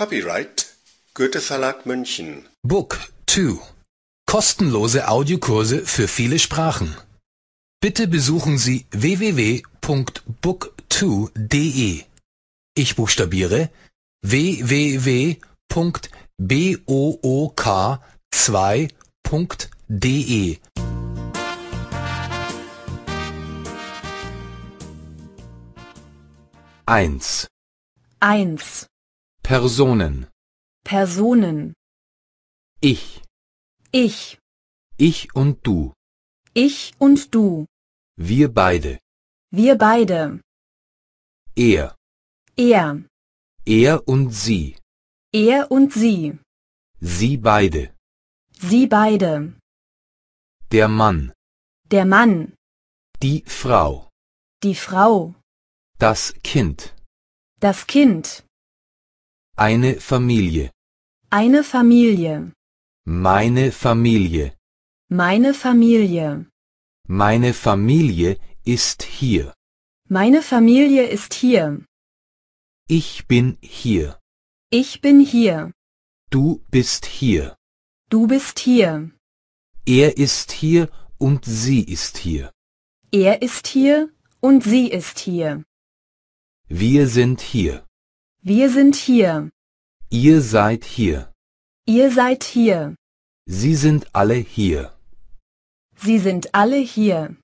Copyright Goethe Verlag München. Book 2. Kostenlose Audiokurse für viele Sprachen. Bitte besuchen Sie www.book2.de. Ich buchstabiere www.book2.de. Eins. Eins. Personen. Personen. Ich. Ich. Ich und du. Ich und du. Wir beide. Wir beide. Er. Er. Er und sie. Er und sie. Sie beide. Sie beide. Der Mann. Der Mann. Die Frau. Die Frau. Das Kind. Das Kind. Eine Familie. Eine Familie. Meine Familie. Meine Familie. Meine Familie ist hier. Meine Familie ist hier. Ich bin hier. Ich bin hier. Du bist hier. Du bist hier. Er ist hier und sie ist hier. Er ist hier und sie ist hier. Wir sind hier. Wir sind hier. Ihr seid hier. Ihr seid hier. Sie sind alle hier. Sie sind alle hier.